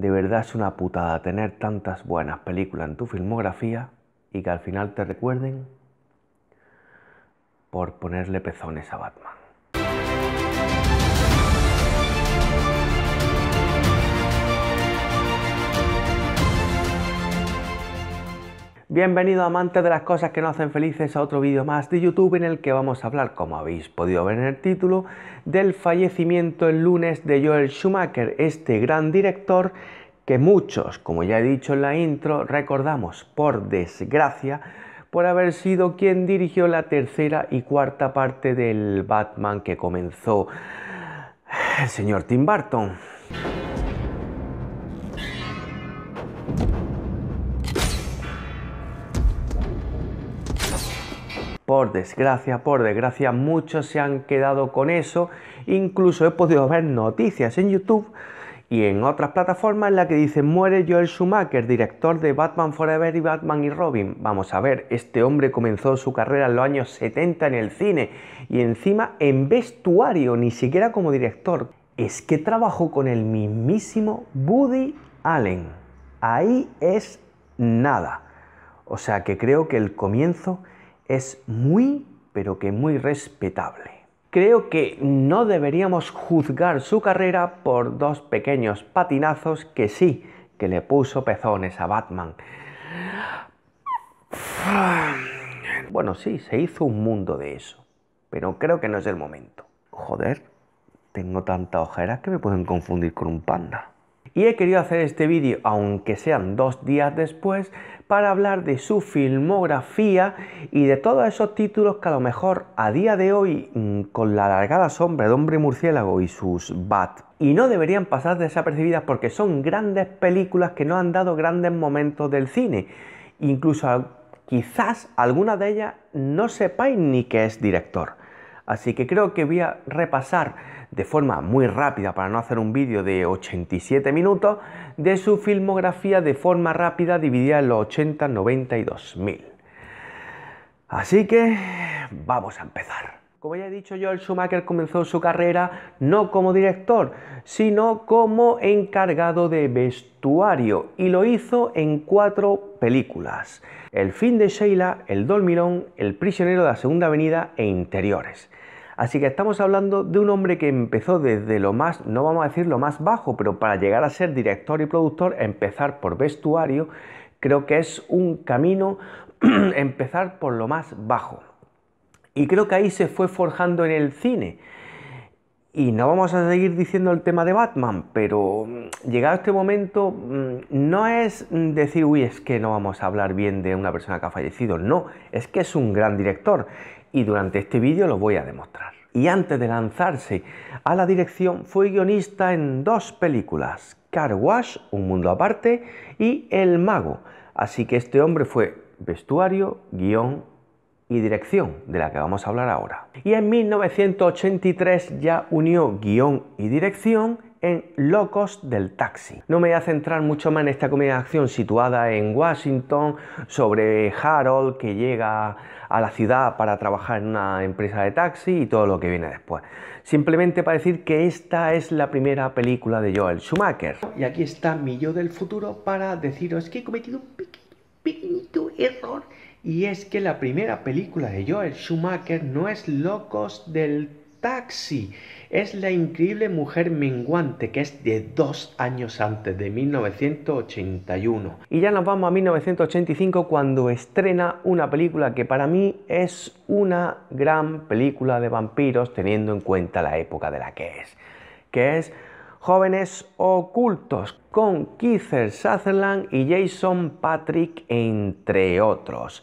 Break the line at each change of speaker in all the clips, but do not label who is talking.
de verdad es una putada tener tantas buenas películas en tu filmografía y que al final te recuerden por ponerle pezones a Batman. Bienvenido amantes de las cosas que nos hacen felices a otro vídeo más de YouTube en el que vamos a hablar, como habéis podido ver en el título, del fallecimiento el lunes de Joel Schumacher, este gran director que muchos, como ya he dicho en la intro, recordamos por desgracia por haber sido quien dirigió la tercera y cuarta parte del Batman que comenzó el señor Tim Burton. Por desgracia, por desgracia, muchos se han quedado con eso. Incluso he podido ver noticias en YouTube y en otras plataformas en la que dicen muere Joel Schumacher, director de Batman Forever y Batman y Robin. Vamos a ver, este hombre comenzó su carrera en los años 70 en el cine y encima en vestuario, ni siquiera como director. Es que trabajó con el mismísimo Woody Allen. Ahí es nada. O sea que creo que el comienzo es muy, pero que muy respetable. Creo que no deberíamos juzgar su carrera por dos pequeños patinazos que sí, que le puso pezones a Batman. Bueno, sí, se hizo un mundo de eso, pero creo que no es el momento. Joder, tengo tanta ojera que me pueden confundir con un panda. Y he querido hacer este vídeo, aunque sean dos días después, para hablar de su filmografía y de todos esos títulos que a lo mejor a día de hoy, mm, con la alargada sombra de Hombre Murciélago y sus Bat, y no deberían pasar desapercibidas porque son grandes películas que no han dado grandes momentos del cine. Incluso quizás alguna de ellas no sepáis ni que es director. Así que creo que voy a repasar de forma muy rápida, para no hacer un vídeo de 87 minutos, de su filmografía de forma rápida dividida en los 80, y 2000. Así que vamos a empezar. Como ya he dicho, el Schumacher comenzó su carrera no como director, sino como encargado de vestuario y lo hizo en cuatro películas: El fin de Sheila, El Dolmirón, El prisionero de la Segunda Avenida e Interiores. Así que estamos hablando de un hombre que empezó desde lo más, no vamos a decir lo más bajo, pero para llegar a ser director y productor, empezar por vestuario, creo que es un camino empezar por lo más bajo. Y creo que ahí se fue forjando en el cine. Y no vamos a seguir diciendo el tema de Batman, pero mm, llegado este momento mm, no es mm, decir, uy, es que no vamos a hablar bien de una persona que ha fallecido, no, es que es un gran director y durante este vídeo lo voy a demostrar. Y antes de lanzarse a la dirección fue guionista en dos películas, Car Wash, Un Mundo Aparte y El Mago, así que este hombre fue vestuario, guión y dirección, de la que vamos a hablar ahora. Y en 1983 ya unió guión y dirección en Locos del Taxi. No me voy a centrar mucho más en esta comedia de acción situada en Washington sobre Harold que llega a la ciudad para trabajar en una empresa de taxi y todo lo que viene después. Simplemente para decir que esta es la primera película de Joel Schumacher. Y aquí está mi yo del futuro para deciros que he cometido un pequeño, pequeñito error y es que la primera película de Joel Schumacher no es Locos del Taxi, es La increíble mujer menguante, que es de dos años antes, de 1981. Y ya nos vamos a 1985 cuando estrena una película que para mí es una gran película de vampiros teniendo en cuenta la época de la que es, que es Jóvenes Ocultos, con Keith Sutherland y Jason Patrick, entre otros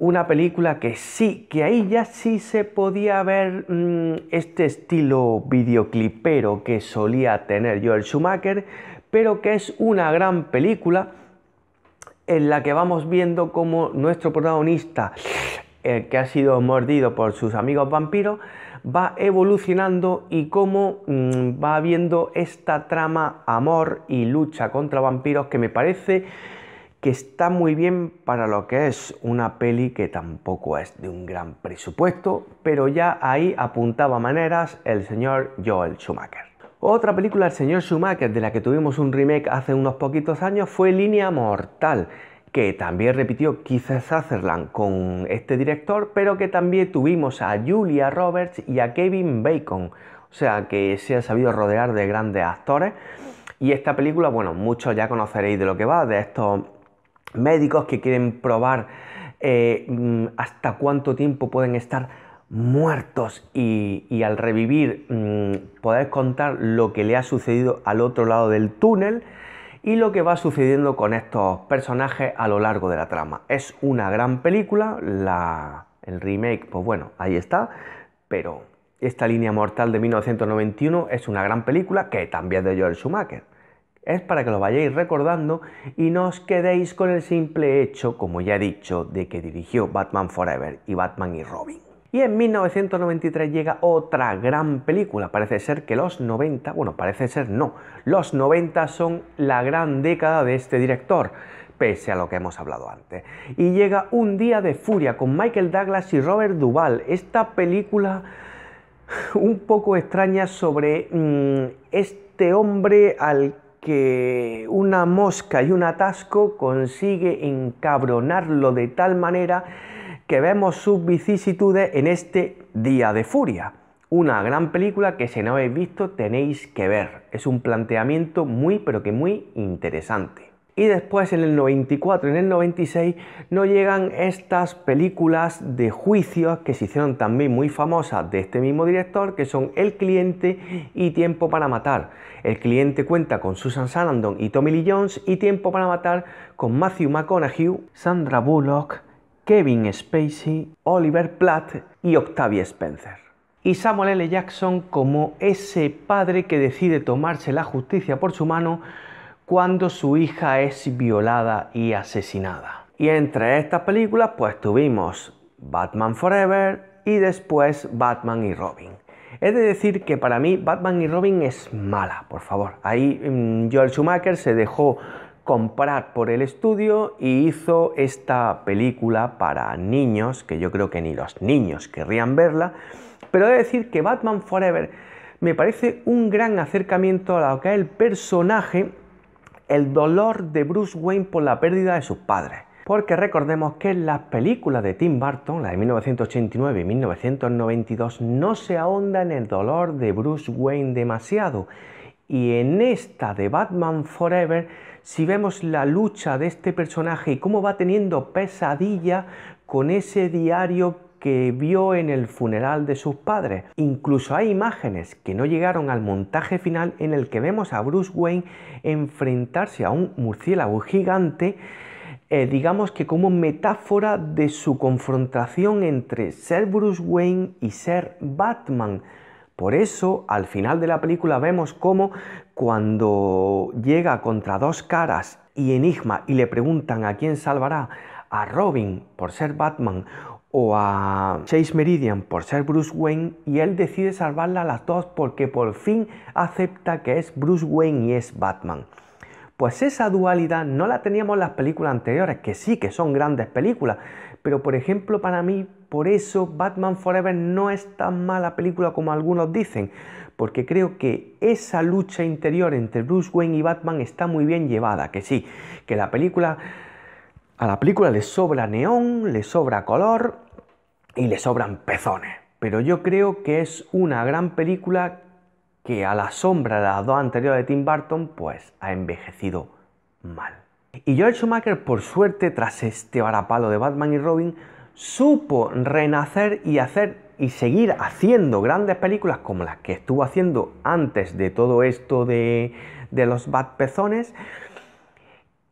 una película que sí, que ahí ya sí se podía ver mm, este estilo videoclipero que solía tener Joel Schumacher, pero que es una gran película en la que vamos viendo cómo nuestro protagonista, eh, que ha sido mordido por sus amigos vampiros, va evolucionando y cómo mm, va viendo esta trama amor y lucha contra vampiros que me parece que está muy bien para lo que es una peli que tampoco es de un gran presupuesto, pero ya ahí apuntaba maneras el señor Joel Schumacher. Otra película del señor Schumacher de la que tuvimos un remake hace unos poquitos años fue Línea Mortal, que también repitió quizás Sutherland con este director, pero que también tuvimos a Julia Roberts y a Kevin Bacon, o sea que se ha sabido rodear de grandes actores. Y esta película, bueno, muchos ya conoceréis de lo que va, de estos médicos que quieren probar eh, mm, hasta cuánto tiempo pueden estar muertos y, al revivir mm, podéis contar lo que le ha sucedido al otro lado del túnel y lo que va sucediendo con estos personajes a lo largo de la trama. Es una gran película, el remake, pues bueno, ahí está, pero esta línea mortal de 1991 es una gran película que también es de Joel Schumacher. Es para que lo vayáis recordando y no os quedéis con el simple hecho, como ya he dicho, de que dirigió Batman Forever y Batman y Robin. Y en 1993 llega otra gran película. Parece ser que los 90, bueno, parece ser no, los 90 son la gran década de este director, pese a lo que hemos hablado antes. Y llega Un día de furia con Michael Douglas y Robert Duvall. Esta película un poco extraña sobre mm, este hombre al que una mosca y un atasco consigue encabronarlo de tal manera que vemos sus vicisitudes en este Día de Furia. Una gran película que si no habéis visto tenéis que ver. Es un planteamiento muy pero que muy interesante y después en el 94 y en el 96 no llegan estas películas de juicios que se hicieron también muy famosas de este mismo director que son El cliente y Tiempo para matar. El cliente cuenta con Susan Sarandon y Tommy Lee Jones y Tiempo para matar con Matthew McConaughey, Sandra Bullock, Kevin Spacey, Oliver Platt y Octavia Spencer y Samuel L. Jackson como ese padre que decide tomarse la justicia por su mano cuando su hija es violada y asesinada. Y entre estas películas pues tuvimos Batman Forever y después Batman y Robin. He de decir que para mí Batman y Robin es mala, por favor. Ahí mm, Joel Schumacher se dejó comprar por el estudio y hizo esta película para niños, que yo creo que ni los niños querrían verla, pero he de decir que Batman Forever me parece un gran acercamiento a lo que es el personaje el dolor de Bruce Wayne por la pérdida de sus padres. Porque recordemos que en las películas de Tim Burton, la de 1989 y 1992, no se ahonda en el dolor de Bruce Wayne demasiado. Y en esta de Batman Forever, si vemos la lucha de este personaje y cómo va teniendo pesadilla con ese diario que vio en el funeral de sus padres. Incluso hay imágenes que no llegaron al montaje final en el que vemos a Bruce Wayne enfrentarse a un murciélago gigante eh, digamos que como metáfora de su confrontación entre ser Bruce Wayne y ser Batman. Por eso, al final de la película vemos cómo cuando llega contra dos caras y Enigma y le preguntan a quién salvará, a Robin por ser Batman o a Chase Meridian por ser Bruce Wayne y él decide salvarla a las dos porque por fin acepta que es Bruce Wayne y es Batman. Pues esa dualidad no la teníamos en las películas anteriores, que sí que son grandes películas, pero por ejemplo para mí, por eso Batman Forever no es tan mala película como algunos dicen, porque creo que esa lucha interior entre Bruce Wayne y Batman está muy bien llevada, que sí, que la película a la película le sobra neón, le sobra color y le sobran pezones. Pero yo creo que es una gran película que a la sombra de las dos anteriores de Tim Burton, pues ha envejecido mal. Y George Schumacher, por suerte, tras este varapalo de Batman y Robin, supo renacer y hacer y seguir haciendo grandes películas como las que estuvo haciendo antes de todo esto de, los bat Pezones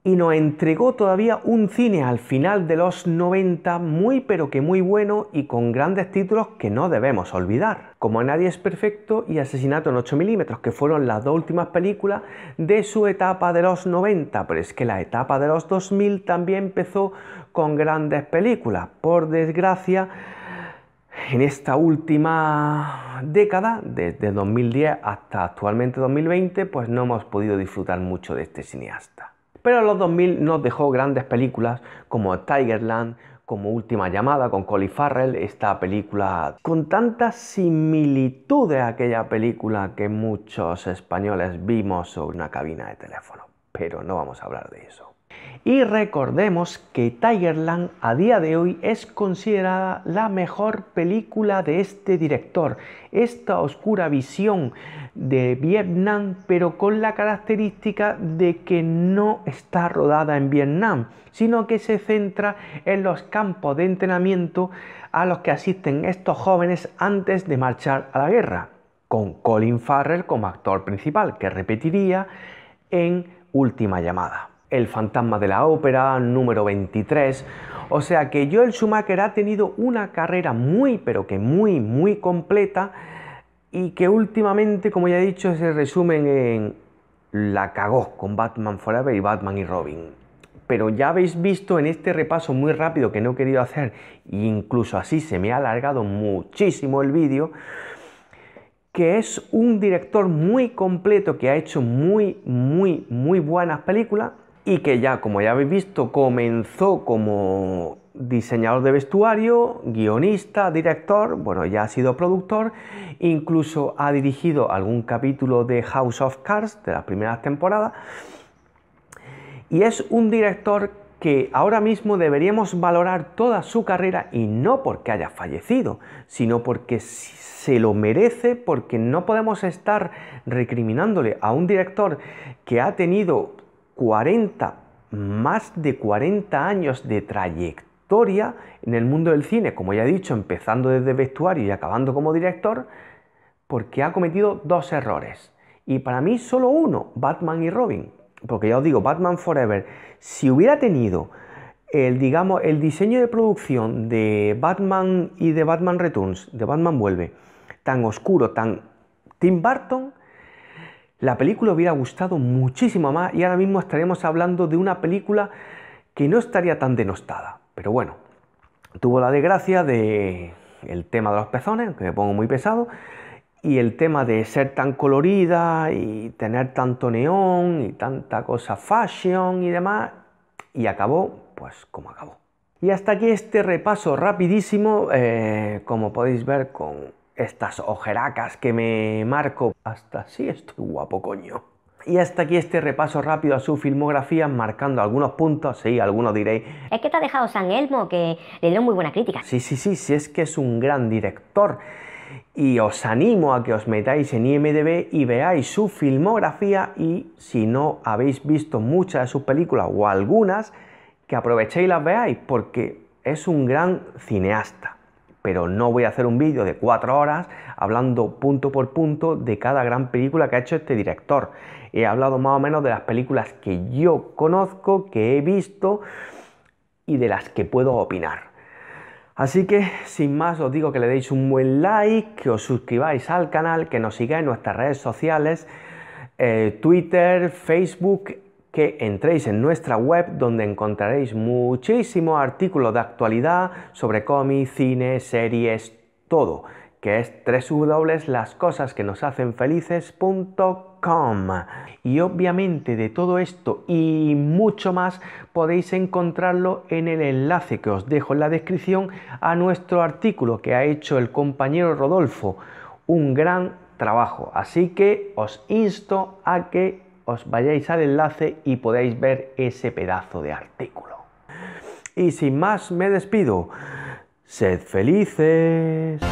y nos entregó todavía un cine al final de los 90 muy pero que muy bueno y con grandes títulos que no debemos olvidar, como Nadie es Perfecto y Asesinato en 8 milímetros, que fueron las dos últimas películas de su etapa de los 90, pero es que la etapa de los 2000 también empezó con grandes películas, por desgracia en esta última década, desde 2010 hasta actualmente 2020, pues no hemos podido disfrutar mucho de este cineasta. Pero en los 2000 nos dejó grandes películas como Tigerland, como Última Llamada con Colin Farrell, esta película con tanta similitud a aquella película que muchos españoles vimos sobre una cabina de teléfono. Pero no vamos a hablar de eso. Y recordemos que Tigerland a día de hoy es considerada la mejor película de este director. Esta oscura visión de Vietnam, pero con la característica de que no está rodada en Vietnam, sino que se centra en los campos de entrenamiento a los que asisten estos jóvenes antes de marchar a la guerra, con Colin Farrell como actor principal, que repetiría en Última llamada. El fantasma de la ópera, número 23. O sea que Joel Schumacher ha tenido una carrera muy, pero que muy, muy completa y que últimamente, como ya he dicho, se resumen en la cagó con Batman Forever y Batman y Robin. Pero ya habéis visto en este repaso muy rápido que no he querido hacer, e incluso así se me ha alargado muchísimo el vídeo, que es un director muy completo que ha hecho muy, muy, muy buenas películas y que ya, como ya habéis visto, comenzó como diseñador de vestuario, guionista, director, bueno, ya ha sido productor, incluso ha dirigido algún capítulo de House of Cards de las primeras temporadas. Y es un director que ahora mismo deberíamos valorar toda su carrera y no porque haya fallecido, sino porque se lo merece, porque no podemos estar recriminándole a un director que ha tenido 40, más de 40 años de trayectoria en el mundo del cine, como ya he dicho, empezando desde vestuario y acabando como director, porque ha cometido dos errores. Y para mí solo uno, Batman y Robin. Porque ya os digo, Batman Forever, si hubiera tenido el, digamos, el diseño de producción de Batman y de Batman Returns, de Batman Vuelve, tan oscuro, tan Tim Burton, la película hubiera gustado muchísimo más y ahora mismo estaremos hablando de una película que no estaría tan denostada. Pero bueno, tuvo la desgracia de el tema de los pezones, que me pongo muy pesado, y el tema de ser tan colorida y tener tanto neón y tanta cosa fashion y demás, y acabó pues como acabó. Y hasta aquí este repaso rapidísimo, eh, como podéis ver, con estas ojeracas que me marco. Hasta sí estoy guapo, coño. Y hasta aquí este repaso rápido a su filmografía, marcando algunos puntos. Sí, algunos diréis. Es que te ha dejado San Elmo, que le dio muy buena crítica. Sí, sí, sí, sí, es que es un gran director. Y os animo a que os metáis en IMDB y veáis su filmografía. Y si no habéis visto muchas de sus películas o algunas, que aprovechéis y las veáis, porque es un gran cineasta pero no voy a hacer un vídeo de cuatro horas hablando punto por punto de cada gran película que ha hecho este director. He hablado más o menos de las películas que yo conozco, que he visto y de las que puedo opinar. Así que sin más os digo que le deis un buen like, que os suscribáis al canal, que nos sigáis en nuestras redes sociales, eh, Twitter, Facebook, que entréis en nuestra web donde encontraréis muchísimo artículo de actualidad sobre cómics, cine, series, todo, que es www.lascosasquenoshacen.felices.com Y obviamente de todo esto y mucho más podéis encontrarlo en el enlace que os dejo en la descripción a nuestro artículo que ha hecho el compañero Rodolfo. Un gran trabajo, así que os insto a que os vayáis al enlace y podéis ver ese pedazo de artículo. Y sin más, me despido. Sed felices.